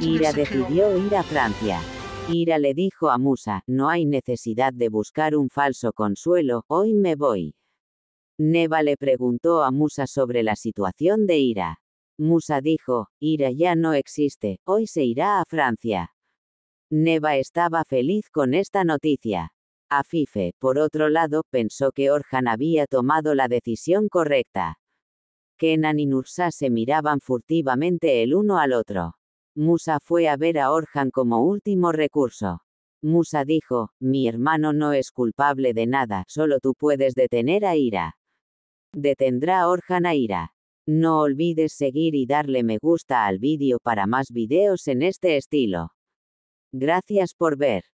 Ira decidió ir a Francia. Ira le dijo a Musa, no hay necesidad de buscar un falso consuelo, hoy me voy. Neva le preguntó a Musa sobre la situación de Ira. Musa dijo, Ira ya no existe, hoy se irá a Francia. Neva estaba feliz con esta noticia. Afife, por otro lado, pensó que Orhan había tomado la decisión correcta. Kenan y Nursa se miraban furtivamente el uno al otro. Musa fue a ver a Orhan como último recurso. Musa dijo, mi hermano no es culpable de nada, solo tú puedes detener a Ira. Detendrá Orhan a Ira. No olvides seguir y darle me gusta al vídeo para más videos en este estilo. Gracias por ver.